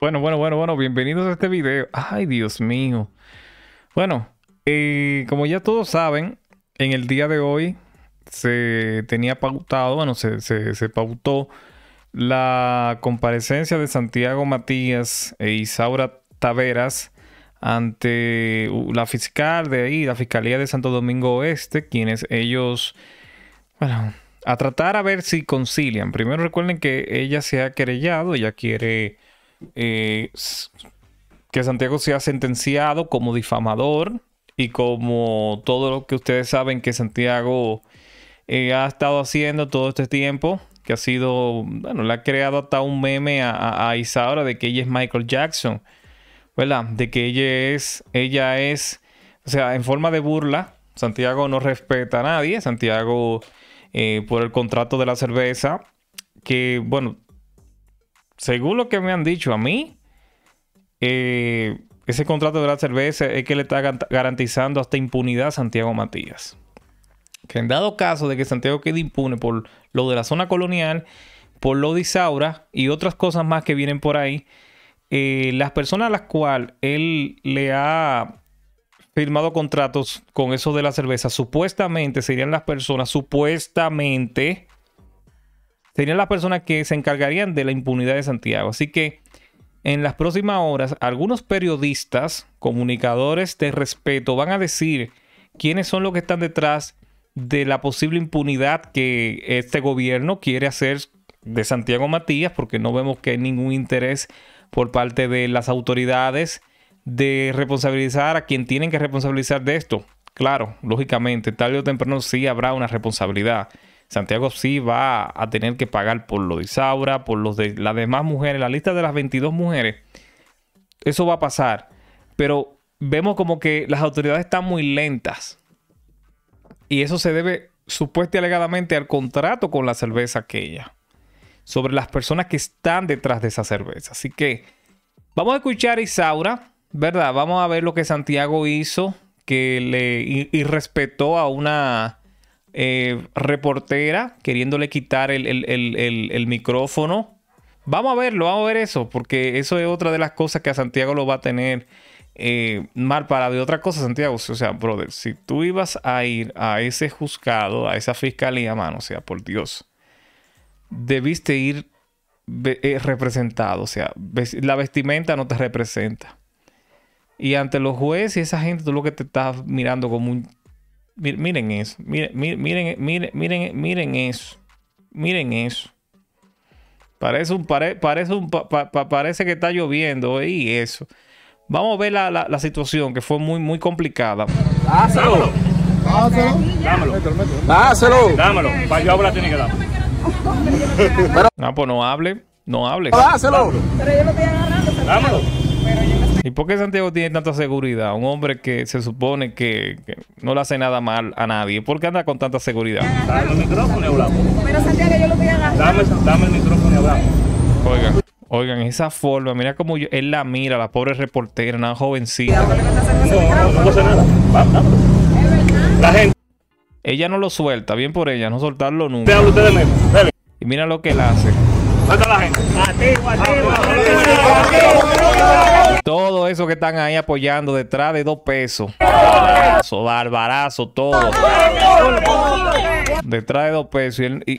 Bueno, bueno, bueno, bueno, bienvenidos a este video. Ay, Dios mío. Bueno, eh, como ya todos saben, en el día de hoy se tenía pautado, bueno, se, se pautó la comparecencia de Santiago Matías e Isaura Taveras ante uh, la fiscal de ahí, la Fiscalía de Santo Domingo Oeste, quienes ellos, bueno, a tratar a ver si concilian. Primero recuerden que ella se ha querellado, ella quiere eh, que Santiago sea sentenciado como difamador y como todo lo que ustedes saben que Santiago eh, ha estado haciendo todo este tiempo, que ha sido, bueno, le ha creado hasta un meme a, a Isaura de que ella es Michael Jackson, ¿verdad? De que ella es, ella es, o sea, en forma de burla, Santiago no respeta a nadie, Santiago eh, por el contrato de la cerveza, que bueno, según lo que me han dicho a mí, eh, ese contrato de la cerveza es que le está garantizando hasta impunidad a Santiago Matías. Que en dado caso de que Santiago quede impune por lo de la zona colonial, por lo de Isaura y otras cosas más que vienen por ahí, eh, las personas a las cuales él le ha firmado contratos con eso de la cerveza, supuestamente serían las personas, supuestamente, serían las personas que se encargarían de la impunidad de Santiago. Así que en las próximas horas, algunos periodistas, comunicadores de respeto, van a decir quiénes son los que están detrás de la posible impunidad que este gobierno quiere hacer de Santiago Matías, porque no vemos que hay ningún interés por parte de las autoridades de responsabilizar a quien tienen que responsabilizar de esto. Claro, lógicamente, tarde o temprano sí habrá una responsabilidad. Santiago sí va a tener que pagar por lo de Isaura, por los de las demás mujeres, la lista de las 22 mujeres. Eso va a pasar. Pero vemos como que las autoridades están muy lentas. Y eso se debe supuestamente alegadamente al contrato con la cerveza aquella. Sobre las personas que están detrás de esa cerveza. Así que vamos a escuchar a Isaura, ¿verdad? Vamos a ver lo que Santiago hizo, que le irrespetó a una eh, reportera queriéndole quitar el, micrófono. Vamos a verlo, vamos a ver eso, porque eso es otra de las cosas que a Santiago lo va a tener eh, mal parado. Y otra cosa, Santiago, o sea, brother, si tú ibas a ir a ese juzgado, a esa fiscalía, mano, o sea, por Dios, debiste ir eh, representado, o sea, la vestimenta no te representa. Y ante los jueces y esa gente, tú lo que te estás mirando como un Miren eso. Miren, miren, miren, miren, eso. Miren eso. Parece un, pare, parece un pa, pa, parece que está lloviendo y eso. Vamos a ver la, la, la situación que fue muy, muy complicada. Dáselo. Dáselo. Dámelo. Dáselo. Dámelo. Para yo hablar tiene que dar. No, pues no hable. No hable. Dáselo. Pero yo lo estoy agarrando. Dámelo. Pero yo ¿Y por qué Santiago tiene tanta seguridad? Un hombre que se supone que, no le hace nada mal a nadie. ¿Por qué anda con tanta seguridad? Dame el micrófono y Pero Santiago, yo lo voy a Dame, dame el micrófono y Oigan. Oigan, esa forma, mira cómo él la mira, la pobre reportera, una jovencita. No, nada. La gente. Ella no lo suelta, bien por ella, no soltarlo nunca. Y mira lo que él hace. Todo eso que están ahí apoyando detrás de dos pesos. Barbarazo, todo. Detrás de dos pesos. Y,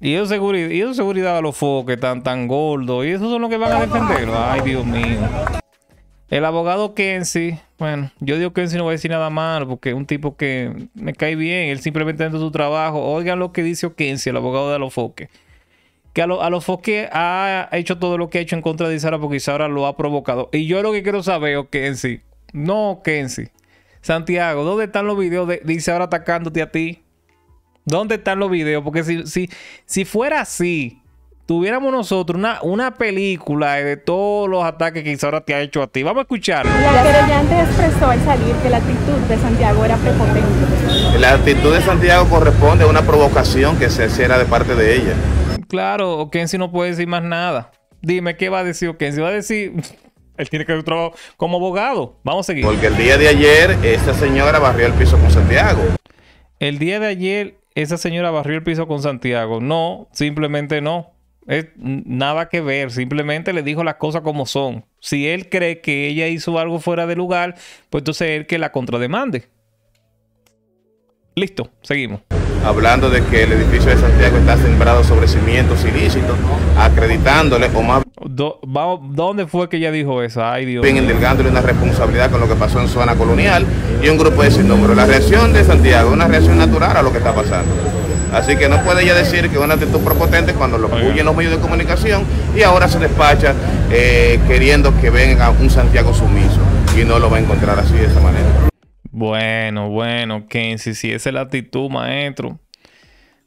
y, seguridad, seguridad a los focos que están tan gordos. Y eso son los que van a defenderlo Ay, Dios mío. El abogado Kenzie bueno, yo digo que no voy a decir nada malo, porque es un tipo que me cae bien, él simplemente ha su trabajo. Oigan lo que dice Oquenzi, el abogado de Alofoque. Que Alofoque ha hecho todo lo que ha hecho en contra de Isara porque Isara lo ha provocado. Y yo lo que quiero saber, Oquenzi, no Oquenzi, Santiago, ¿dónde están los videos de, Isara atacándote a ti? ¿Dónde están los videos? Porque si, si, si fuera así, tuviéramos nosotros una, una película de todos los ataques que ahora te ha hecho a ti. Vamos a escuchar. La antes expresó al salir que la actitud de Santiago era prepotente. La actitud de Santiago corresponde a una provocación que se hiciera de parte de ella. Claro, Okensi no puede decir más nada. Dime, ¿qué va a decir Okensi? Va a decir... Él tiene que hacer trabajo como abogado. Vamos a seguir. Porque el día de ayer, esa señora barrió el piso con Santiago. El día de ayer, esa señora barrió el piso con Santiago. No, simplemente no. Es nada que ver, simplemente le dijo las cosas como son. Si él cree que ella hizo algo fuera de lugar, pues entonces él que la contrademande. Listo, seguimos. Hablando de que el edificio de Santiago está sembrado sobre cimientos ilícitos, acreditándole o más... ¿Dónde fue que ella dijo eso? Ay, Dios. Vienen delgándole una responsabilidad con lo que pasó en zona colonial y un grupo de sin número. La reacción de Santiago es una reacción natural a lo que está pasando. Así que no puede ya decir que una actitud prepotente cuando lo en los medios de comunicación y ahora se despacha eh, queriendo que venga un Santiago sumiso y no lo va a encontrar así de esa manera. Bueno, bueno, Kensi, si esa es la actitud, maestro.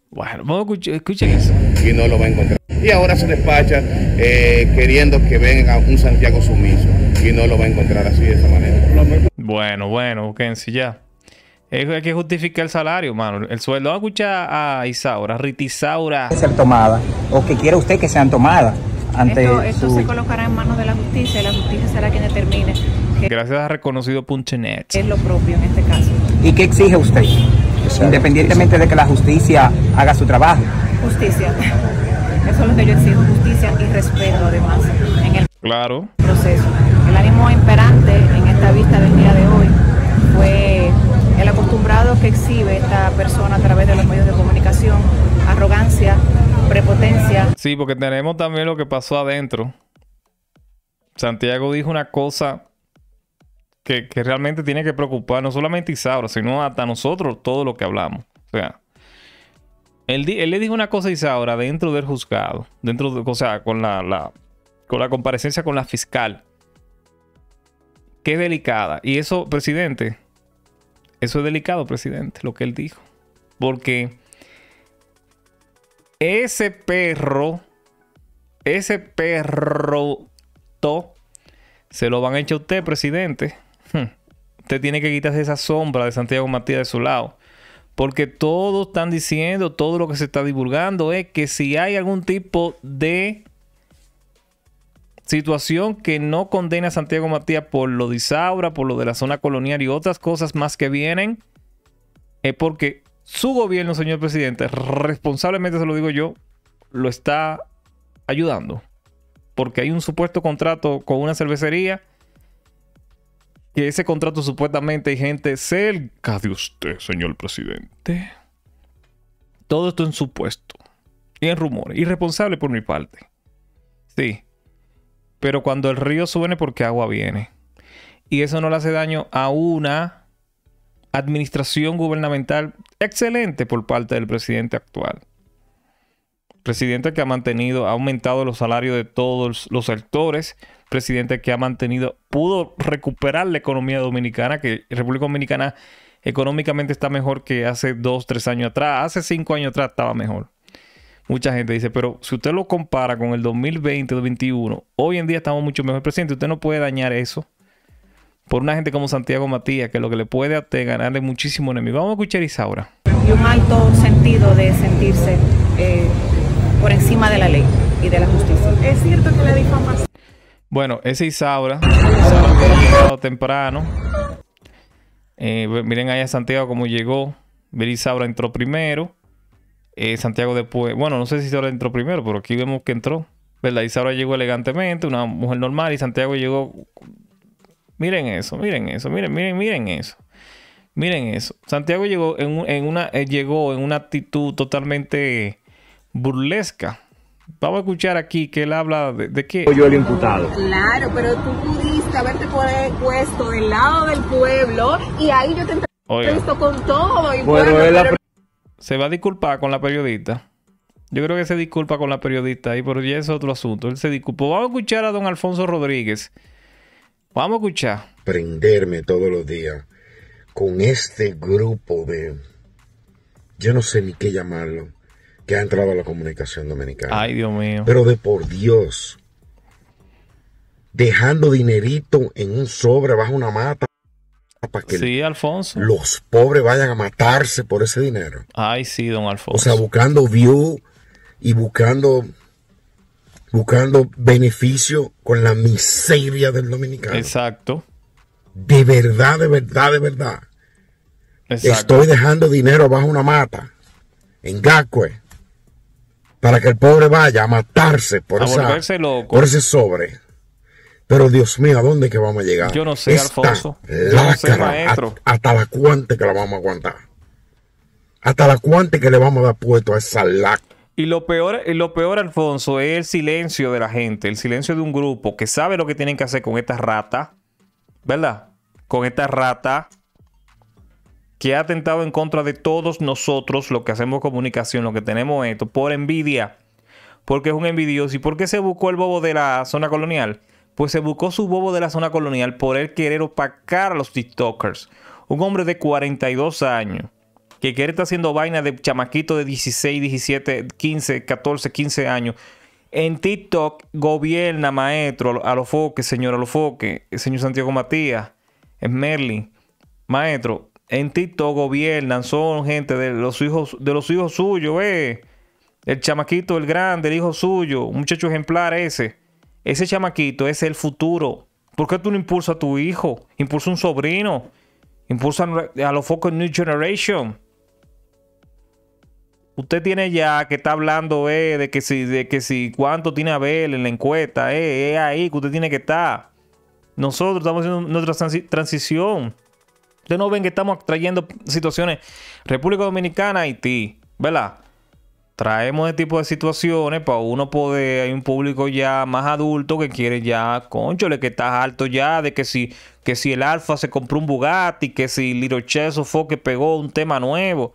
Bueno, escuchen eso. Y no lo va a encontrar. Y ahora se despacha eh, queriendo que venga un Santiago sumiso y no lo va a encontrar así de esa manera. Bueno, bueno, Kensi, ya. Es que justifica el salario, mano. El sueldo. escucha a escuchar a Isaura, Ritisaura. Ser tomada, o que quiera usted que sean tomadas. Ante esto, se colocará en manos de la justicia y la justicia será quien determine. Gracias a reconocido punchenet Es lo propio en este caso. ¿Y qué exige usted? Independientemente de que la justicia haga su trabajo. Justicia. Eso es lo que yo exijo, justicia y respeto además en el claro. proceso. El ánimo imperante en esta vista del día de hoy que exhibe esta persona a través de los medios de comunicación, arrogancia, prepotencia. Sí, porque tenemos también lo que pasó adentro. Santiago dijo una cosa que, realmente tiene que preocupar no solamente Isaura, sino hasta nosotros todo lo que hablamos. O sea, él, le dijo una cosa a Isaura dentro del juzgado, dentro o sea, con la, con la comparecencia con la fiscal. que es delicada. Y eso, presidente, eso es delicado, presidente, lo que él dijo. Porque ese perro, ese perro se lo van a echar a usted, presidente. Hmm. Usted tiene que quitarse esa sombra de Santiago Matías de su lado. Porque todos están diciendo, todo lo que se está divulgando es que si hay algún tipo de situación que no condena a Santiago Matías por lo de Isaura, por lo de la zona colonial y otras cosas más que vienen, es porque su gobierno, señor presidente, responsablemente se lo digo yo, lo está ayudando. Porque hay un supuesto contrato con una cervecería que ese contrato supuestamente hay gente cerca de usted, señor presidente. Todo esto en supuesto y en rumores, irresponsable por mi parte. Sí, pero cuando el río suene porque agua viene. Y eso no le hace daño a una administración gubernamental excelente por parte del presidente actual. Presidente que ha mantenido, ha aumentado los salarios de todos los sectores. Presidente que ha mantenido, pudo recuperar la economía dominicana, que República Dominicana económicamente está mejor que hace dos, tres años atrás. Hace cinco años atrás estaba mejor mucha gente dice, pero si usted lo compara con el 2020, 2021, hoy en día estamos mucho mejor. Presidente, usted no puede dañar eso por una gente como Santiago Matías, que lo que le puede a usted ganarle muchísimo enemigo. Vamos a escuchar a Isaura. Y un alto sentido de sentirse eh, por encima de la ley y de la justicia. Es cierto que la difamación. Bueno, ese Isaura, Isaura temprano. Eh, miren allá a Santiago cómo llegó. Ver Isaura entró primero. Eh, Santiago después, bueno, no sé si ahora entró primero, pero aquí vemos que entró. ¿Verdad? ahora llegó elegantemente, una mujer normal, y Santiago llegó. Miren eso, miren eso, miren, miren, miren eso. Miren eso. Santiago llegó en, una, eh, llegó en una actitud totalmente burlesca. Vamos a escuchar aquí que él habla de, qué. Yo el imputado. Claro, pero tú pudiste haberte puesto del lado del pueblo y ahí yo te entrevisto con todo. Y bueno, se va a disculpar con la periodista. Yo creo que se disculpa con la periodista ahí, pero ya es otro asunto. Él se disculpó. Vamos a escuchar a don Alfonso Rodríguez. Vamos a escuchar. Prenderme todos los días con este grupo de. Yo no sé ni qué llamarlo. Que ha entrado a la comunicación dominicana. Ay, Dios mío. Pero de por Dios. Dejando dinerito en un sobre bajo una mata Ah, para que los pobres vayan a matarse por ese dinero. Ay, sí, don Alfonso. O sea, buscando view y buscando buscando beneficio con la miseria del dominicano. Exacto. De verdad, de verdad, de verdad. Estoy dejando dinero bajo una mata en Gacue para que el pobre vaya a matarse por, por ese sobre. Pero Dios mío, ¿a dónde que vamos a llegar? Yo no sé, Alfonso. Yo no sé, maestro. hasta la cuante que la vamos a aguantar. Hasta la cuante que le vamos a dar puesto a esa lac. Y lo peor, lo peor, Alfonso, es el silencio de la gente, el silencio de un grupo que sabe lo que tienen que hacer con esta rata, ¿verdad? Con esta rata que ha atentado en contra de todos nosotros, lo que hacemos comunicación, lo que tenemos esto, por envidia, porque es un envidioso y por qué se buscó el bobo de la zona colonial pues se buscó su bobo de la zona colonial por el querer opacar a los TikTokers. Un hombre de 42 años que quiere estar haciendo vaina de chamaquito de 16, 17, 15, 14, 15 años. En TikTok gobierna, maestro, a los foques, señor, a los foques, señor Santiago Matías, es Merlin. Maestro, en TikTok gobiernan, son gente de los hijos, de los hijos suyos, eh. El chamaquito, el grande, el hijo suyo, un muchacho ejemplar ese. Ese chamaquito es el futuro. ¿Por qué tú no impulsas a tu hijo? Impulsa a un sobrino. Impulsa a los focos New Generation. Usted tiene ya que está hablando eh, de que si, de que si cuánto tiene Abel en la encuesta. Eh, es ahí que usted tiene que estar. Nosotros estamos haciendo nuestra transición. Ustedes no ven que estamos trayendo situaciones. República Dominicana, Haití. ¿Verdad? traemos ese tipo de situaciones para uno poder, hay un público ya más adulto que quiere ya, conchole, que estás alto ya, de que si, que si el Alfa se compró un Bugatti, que si Little Cheso fue que pegó un tema nuevo.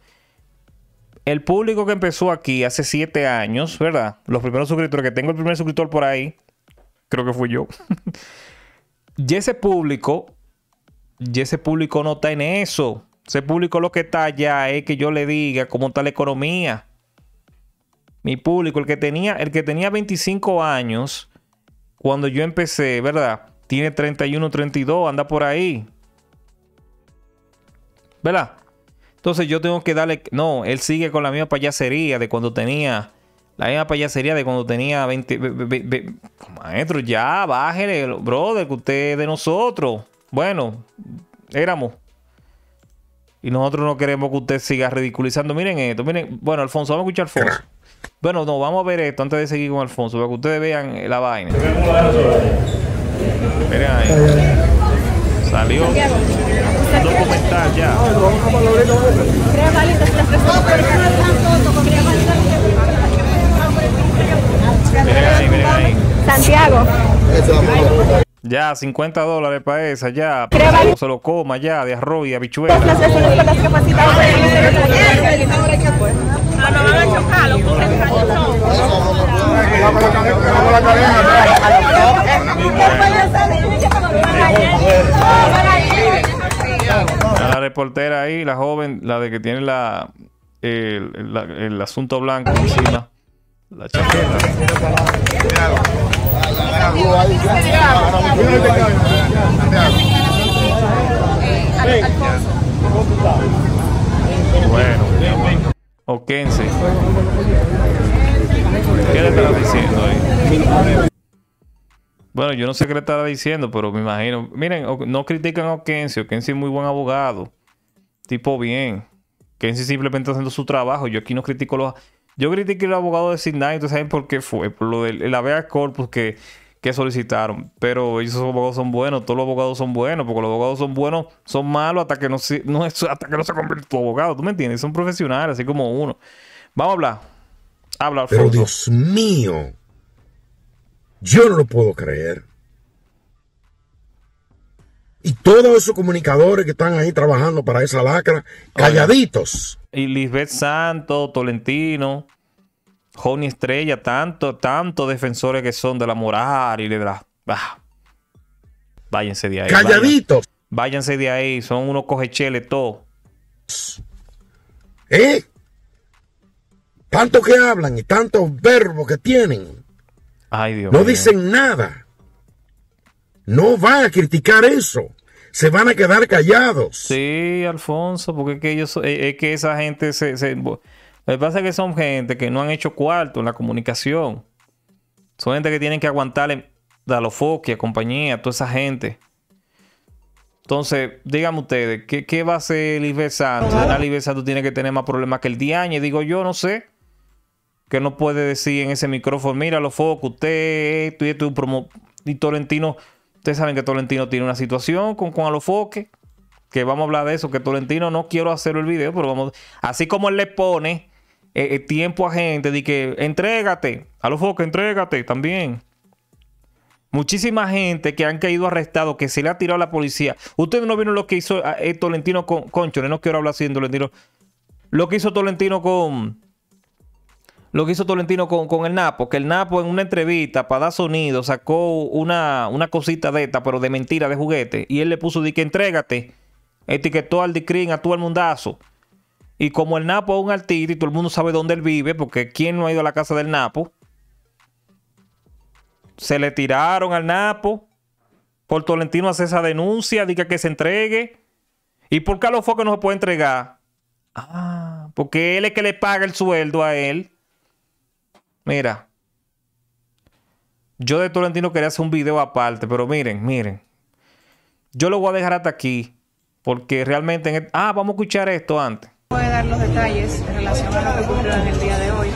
El público que empezó aquí hace siete años, ¿verdad? Los primeros suscriptores, que tengo el primer suscriptor por ahí, creo que fui yo. y ese público, y ese público no está en eso. Ese público lo que está allá es que yo le diga cómo está la economía mi público, el que tenía, el que tenía 25 años cuando yo empecé, ¿verdad? Tiene 31, 32, anda por ahí. ¿Verdad? Entonces yo tengo que darle, no, él sigue con la misma payasería de cuando tenía la misma payasería de cuando tenía 20. maestro, ya, bájele, brother, que usted es de nosotros. Bueno, éramos. Y nosotros no queremos que usted siga ridiculizando. Miren esto, miren. Bueno, Alfonso, vamos a escuchar Alfonso. Bueno, no, vamos a ver esto antes de seguir con Alfonso, para que ustedes vean eh, la vaina. Miren ahí. Salió documental ya. Miren ahí, miren ahí. Santiago. Ya, 50 dólares para esa, ya. se lo coma ya, de arroz y habichuelas la reportera ahí, la joven, la de que tiene la, el, el asunto blanco encima. La chaqueta. Bueno. Oquense ¿Qué le estará diciendo ahí? Bueno, yo no sé qué le estará diciendo, pero me imagino. Miren, no critican a Oquense Oquense es muy buen abogado. Tipo bien. Oquense simplemente haciendo su trabajo. Yo aquí no critico los. Yo critiqué al abogado de Sidney, ¿Tú saben por qué fue. Por lo de la vea Corpus que que solicitaron. Pero esos abogados son buenos, todos los abogados son buenos, porque los abogados son buenos, son malos hasta que no se, no, hasta que no se convierte tu abogado. ¿Tú me entiendes? Son profesionales, así como uno. Vamos a hablar. Habla, Alfonso. Pero Dios mío, yo no lo puedo creer. Y todos esos comunicadores que están ahí trabajando para esa lacra, calladitos. Y Lisbeth Santos, Tolentino. Joni Estrella, tanto, tanto defensores que son de la moral y de la. Ah. Váyanse de ahí. Calladitos. Váyanse, de ahí. Son unos cojecheles todos. ¿Eh? Tanto que hablan y tantos verbos que tienen. Ay, Dios no dicen nada. No van a criticar eso. Se van a quedar callados. Sí, Alfonso, porque es que, ellos, es que esa gente se lo que pasa es que son gente que no han hecho cuarto en la comunicación. Son gente que tienen que aguantarle a aguantar a compañía, toda esa gente. Entonces, díganme ustedes, ¿qué, va a hacer el Santos? tiene que tener más problemas que el Y Digo yo, no sé. Que no puede decir en ese micrófono, mira, los focos, usted, tú y esto, y Tolentino. Ustedes saben que Tolentino tiene una situación con los Alofoque. Que vamos a hablar de eso, que Tolentino no quiero hacer el video, pero vamos. Así como él le pone eh, eh, tiempo a gente de que entrégate, a los focos, entrégate también. Muchísima gente que han caído arrestado que se le ha tirado a la policía. Ustedes no vieron lo que hizo eh, Tolentino con, con no quiero hablar así Lo que hizo Tolentino con, lo que hizo Tolentino con, el Napo, que el Napo en una entrevista para dar sonido sacó una, una cosita de esta, pero de mentira, de juguete, y él le puso de que entrégate, etiquetó al Dicrin, a todo el mundazo. Y como el Napo es un artista y todo el mundo sabe dónde él vive, porque ¿quién no ha ido a la casa del Napo? Se le tiraron al Napo. Por Tolentino hace esa denuncia, diga que se entregue. ¿Y por qué a los focos no se puede entregar? Ah, porque él es que le paga el sueldo a él. Mira. Yo de Tolentino quería hacer un video aparte, pero miren, miren. Yo lo voy a dejar hasta aquí. Porque realmente... Ah, vamos a escuchar esto antes puede dar los detalles en relación a lo que ocurrió en el día de hoy.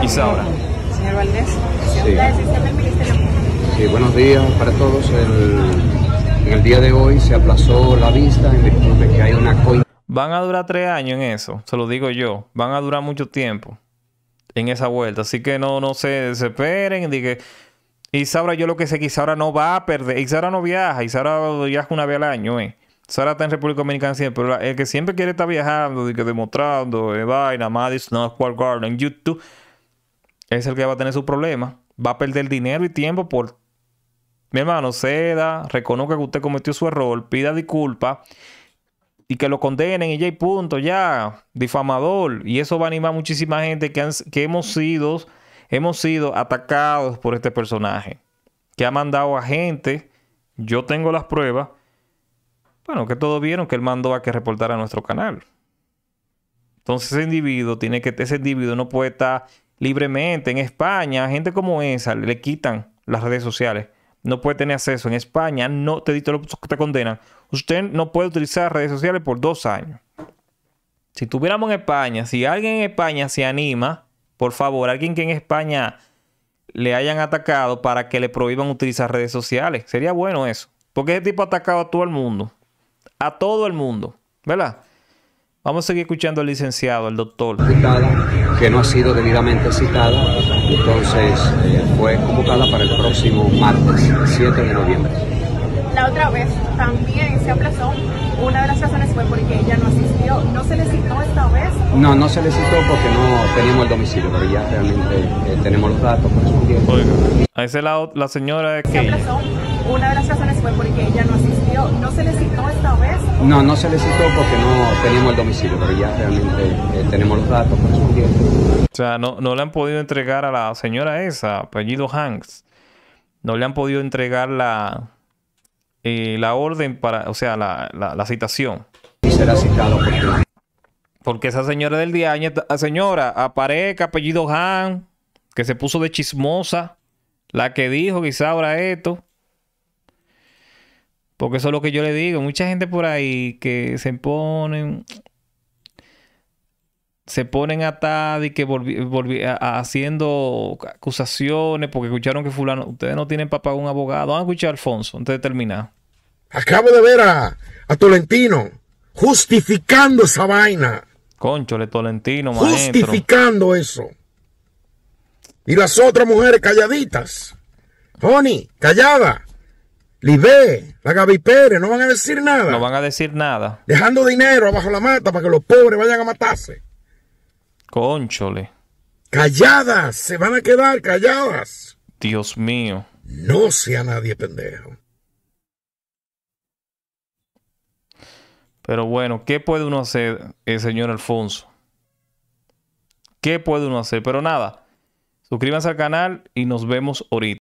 Isaura. Señor Valdés. Sí. sí. buenos días para todos. en el día de hoy se aplazó la vista en virtud de que hay una... Van a durar tres años en eso, se lo digo yo. Van a durar mucho tiempo en esa vuelta. Así que no, no se desesperen. Dije, Isaura, yo lo que sé que ahora no va a perder. Isaura no viaja. Isaura viaja una vez al año, eh. Sara está en República Dominicana siempre, pero el que siempre quiere estar viajando y que demostrando, eh, vaina, Madison Square Garden, YouTube, es el que va a tener su problema. Va a perder dinero y tiempo por. Mi hermano, ceda, reconozca que usted cometió su error, pida disculpas y que lo condenen y ya punto, ya, difamador. Y eso va a animar muchísima gente que, que hemos, sido, hemos sido atacados por este personaje, que ha mandado a gente, yo tengo las pruebas, bueno, que todos vieron que mando va a que reportara a nuestro canal. Entonces ese individuo tiene que, ese individuo no puede estar libremente en España. Gente como esa le quitan las redes sociales. No puede tener acceso. En España no te, que te condenan. Usted no puede utilizar redes sociales por dos años. Si tuviéramos en España, si alguien en España se anima, por favor, alguien que en España le hayan atacado para que le prohíban utilizar redes sociales. Sería bueno eso. Porque ese tipo ha atacado a todo el mundo a todo el mundo, ¿verdad? Vamos a seguir escuchando al licenciado, al doctor. Que no ha sido debidamente citada, entonces fue convocada para el próximo martes, 7 de noviembre. La otra vez también se aplazó, una de las razones fue porque ella no asistió. ¿No se le citó esta vez? No, no se le citó porque no teníamos el domicilio, pero ya realmente eh, tenemos los datos correspondientes. A ese lado, la, señora que... Se aplazó, una de las razones fue porque ella no asistió. ¿No se le citó no, no se le citó porque no teníamos el domicilio, pero ya realmente eh, tenemos los datos correspondientes. Pues, o sea, no, no le han podido entregar a la señora esa, apellido Hanks, no le han podido entregar la, eh, orden para, o sea, la, la, citación. Y será citado pues. porque... esa señora del día, ah, señora, aparezca, apellido Han, que se puso de chismosa, la que dijo quizá ahora esto. Porque eso es lo que yo le digo. Mucha gente por ahí que se ponen. Se ponen atadas y que haciendo acusaciones porque escucharon que fulano. Ustedes no tienen papá un abogado. Van a escuchar a Alfonso antes de terminar. Acabo de ver a, Tolentino justificando esa vaina. Conchole, Tolentino, Justificando eso. Y las otras mujeres calladitas. Honey, callada. Libé, la Gaby Pérez, no van a decir nada. No van a decir nada. Dejando dinero abajo la mata para que los pobres vayan a matarse. Conchole. Calladas, se van a quedar calladas. Dios mío. No sea nadie pendejo. Pero bueno, ¿qué puede uno hacer, eh, señor Alfonso? ¿Qué puede uno hacer? Pero nada, suscríbanse al canal y nos vemos ahorita.